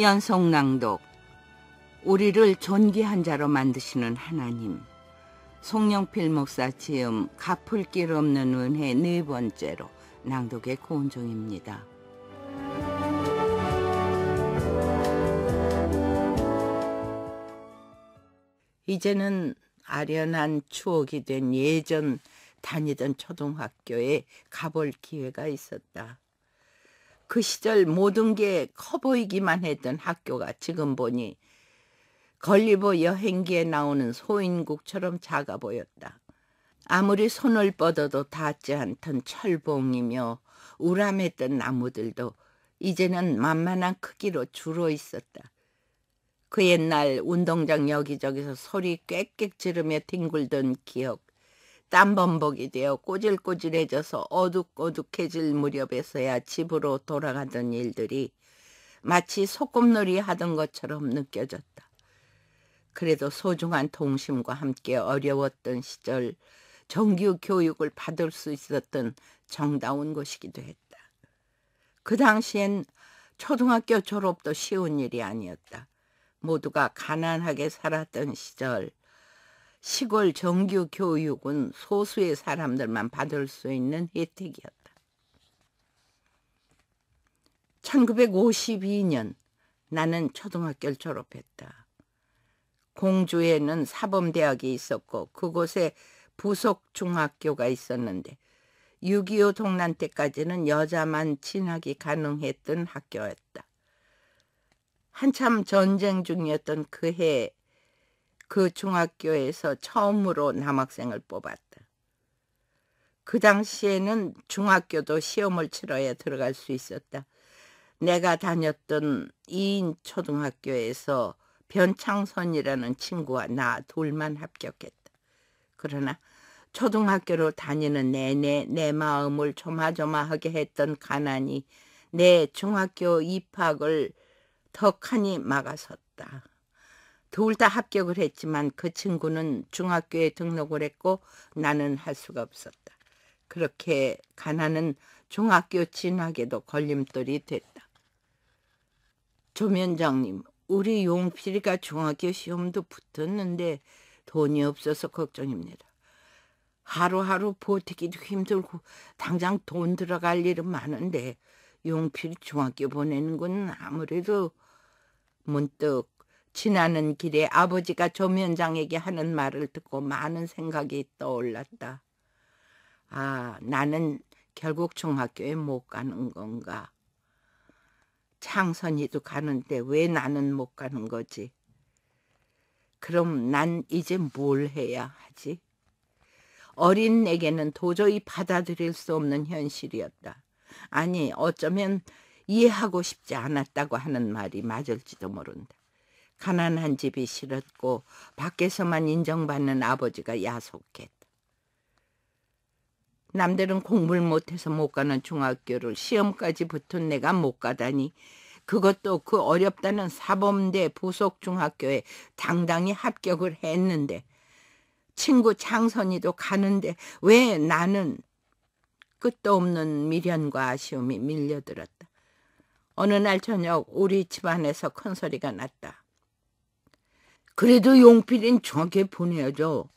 연속 낭독 우리를 존귀한 자로 만드시는 하나님 송영필 목사 지음 갚을 길 없는 은혜 네 번째로 낭독의 고은종입니다. 이제는 아련한 추억이 된 예전 다니던 초등학교에 가볼 기회가 있었다. 그 시절 모든 게 커 보이기만 했던 학교가 지금 보니 걸리버 여행기에 나오는 소인국처럼 작아 보였다. 아무리 손을 뻗어도 닿지 않던 철봉이며 우람했던 나무들도 이제는 만만한 크기로 줄어 있었다. 그 옛날 운동장 여기저기서 소리 꽥꽥 지르며 뒹굴던 기억 땀범벅이 되어 꼬질꼬질해져서 어둑어둑해질 무렵에서야 집으로 돌아가던 일들이 마치 소꿉놀이 하던 것처럼 느껴졌다. 그래도 소중한 동심과 함께 어려웠던 시절 정규 교육을 받을 수 있었던 정다운 것이기도 했다. 그 당시엔 초등학교 졸업도 쉬운 일이 아니었다. 모두가 가난하게 살았던 시절 시골 정규 교육은 소수의 사람들만 받을 수 있는 혜택이었다. 1952년 나는 초등학교를 졸업했다. 공주에는 사범대학이 있었고 그곳에 부속중학교가 있었는데 6.25 동란 때까지는 여자만 진학이 가능했던 학교였다. 한참 전쟁 중이었던 그해 그 중학교에서 처음으로 남학생을 뽑았다. 그 당시에는 중학교도 시험을 치러야 들어갈 수 있었다. 내가 다녔던 2인 초등학교에서 변창선이라는 친구와 나 둘만 합격했다. 그러나 초등학교로 다니는 내내 내 마음을 조마조마하게 했던 가난이 내 중학교 입학을 더 칸이 막아섰다. 둘다 합격을 했지만 그 친구는 중학교에 등록을 했고 나는 할 수가 없었다. 그렇게 가나는 중학교 진학에도 걸림돌이 됐다. 조면장님, 우리 용필이가 중학교 시험도 붙었는데 돈이 없어서 걱정입니다. 하루하루 버티기도 힘들고 당장 돈 들어갈 일은 많은데 용필 이 중학교 보내는 건 아무래도 문득 지나는 길에 아버지가 조면장에게 하는 말을 듣고 많은 생각이 떠올랐다. 아, 나는 결국 중학교에 못 가는 건가? 창선이도 가는데 왜 나는 못 가는 거지? 그럼 난 이제 뭘 해야 하지? 어린 내게는 도저히 받아들일 수 없는 현실이었다. 아니 어쩌면 이해하고 싶지 않았다고 하는 말이 맞을지도 모른다. 가난한 집이 싫었고 밖에서만 인정받는 아버지가 야속했다. 남들은 공부를 못해서 못 가는 중학교를 시험까지 붙은 내가 못 가다니 그것도 그 어렵다는 사범대 부속중학교에 당당히 합격을 했는데 친구 장선이도 가는데 왜 나는 끝도 없는 미련과 아쉬움이 밀려들었다. 어느 날 저녁 우리 집안에서 큰 소리가 났다. 그래도 용필인 정확히 보내야죠.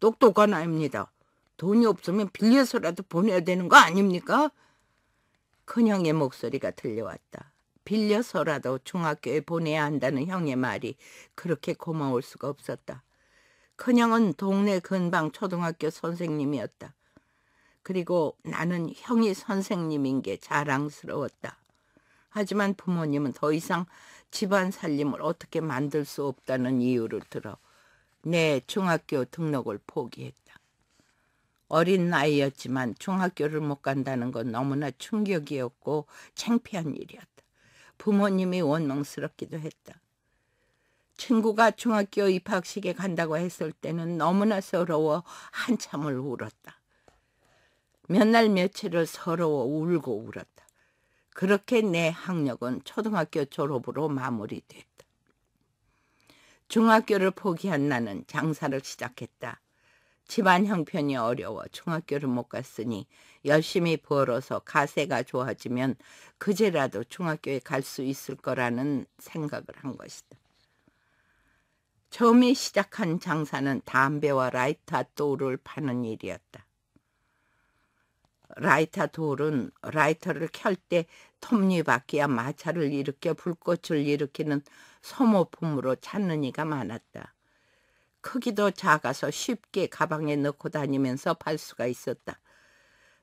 똑똑한 아입니다. 돈이 없으면 빌려서라도 보내야 되는 거 아닙니까? 큰형의 목소리가 들려왔다. 빌려서라도 중학교에 보내야 한다는 형의 말이 그렇게 고마울 수가 없었다. 큰형은 동네 근방 초등학교 선생님이었다. 그리고 나는 형이 선생님인 게 자랑스러웠다. 하지만 부모님은 더 이상 집안 살림을 어떻게 만들 수 없다는 이유를 들어 내 중학교 등록을 포기했다. 어린 나이였지만 중학교를 못 간다는 건 너무나 충격이었고 창피한 일이었다. 부모님이 원망스럽기도 했다. 친구가 중학교 입학식에 간다고 했을 때는 너무나 서러워 한참을 울었다. 몇 날 며칠을 서러워 울고 울었다. 그렇게 내 학력은 초등학교 졸업으로 마무리됐다. 중학교를 포기한 나는 장사를 시작했다. 집안 형편이 어려워 중학교를 못 갔으니 열심히 벌어서 가세가 좋아지면 그제라도 중학교에 갈 수 있을 거라는 생각을 한 것이다. 처음에 시작한 장사는 담배와 라이터 또를 파는 일이었다. 라이터 돌은 라이터를 켤 때 톱니바퀴와 마찰을 일으켜 불꽃을 일으키는 소모품으로 찾는 이가 많았다. 크기도 작아서 쉽게 가방에 넣고 다니면서 팔 수가 있었다.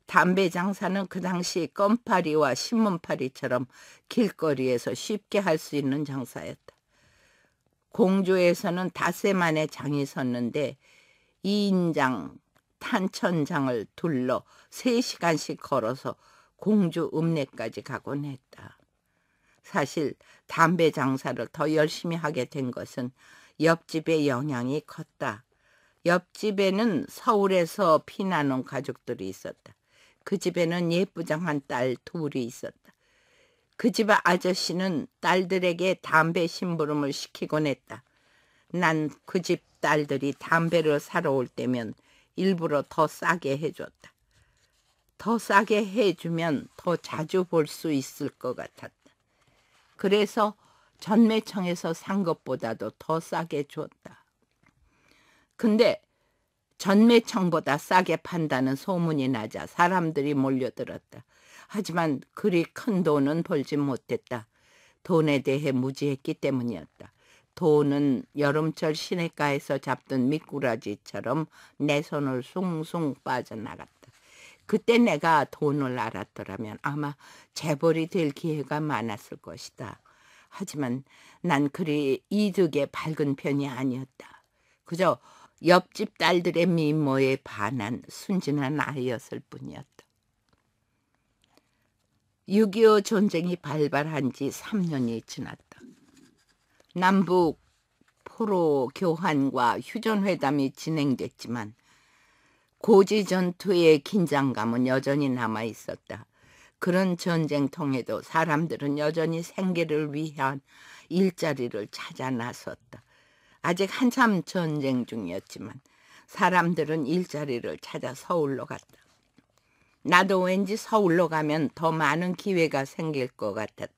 담배 장사는 그 당시 껌파리와 신문파리처럼 길거리에서 쉽게 할 수 있는 장사였다. 공조에서는 다세만의 장이 섰는데 이인장 탄천장을 둘러 세시간씩 걸어서 공주 읍내까지 가곤 했다. 사실 담배 장사를 더 열심히 하게 된 것은 옆집의 영향이 컸다. 옆집에는 서울에서 피난온 가족들이 있었다. 그 집에는 예쁘장한 딸 둘이 있었다. 그 집 아저씨는 딸들에게 담배 심부름을 시키곤 했다. 난 그 집 딸들이 담배를 사러 올 때면 일부러 더 싸게 해줬다. 더 싸게 해주면 더 자주 볼 수 있을 것 같았다. 그래서 전매청에서 산 것보다도 더 싸게 줬다. 근데 전매청보다 싸게 판다는 소문이 나자 사람들이 몰려들었다. 하지만 그리 큰 돈은 벌지 못했다. 돈에 대해 무지했기 때문이었다. 도우는 여름철 시냇가에서 잡던 미꾸라지처럼 내 손을 숭숭 빠져나갔다. 그때 내가 돈을 알았더라면 아마 재벌이 될 기회가 많았을 것이다. 하지만 난 그리 이득의 밝은 편이 아니었다. 그저 옆집 딸들의 미모에 반한 순진한 아이였을 뿐이었다. 6.25 전쟁이 발발한 지 3년이 지났다. 남북 포로 교환과 휴전회담이 진행됐지만 고지 전투의 긴장감은 여전히 남아 있었다. 그런 전쟁통에도 사람들은 여전히 생계를 위한 일자리를 찾아 나섰다. 아직 한참 전쟁 중이었지만 사람들은 일자리를 찾아 서울로 갔다. 나도 왠지 서울로 가면 더 많은 기회가 생길 것 같았다.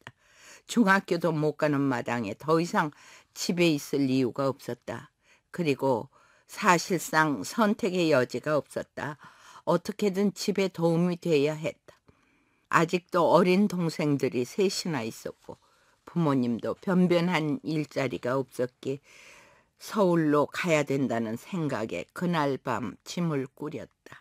중학교도 못 가는 마당에 더 이상 집에 있을 이유가 없었다. 그리고 사실상 선택의 여지가 없었다. 어떻게든 집에 도움이 돼야 했다. 아직도 어린 동생들이 셋이나 있었고 부모님도 변변한 일자리가 없었기에 서울로 가야 된다는 생각에 그날 밤 짐을 꾸렸다.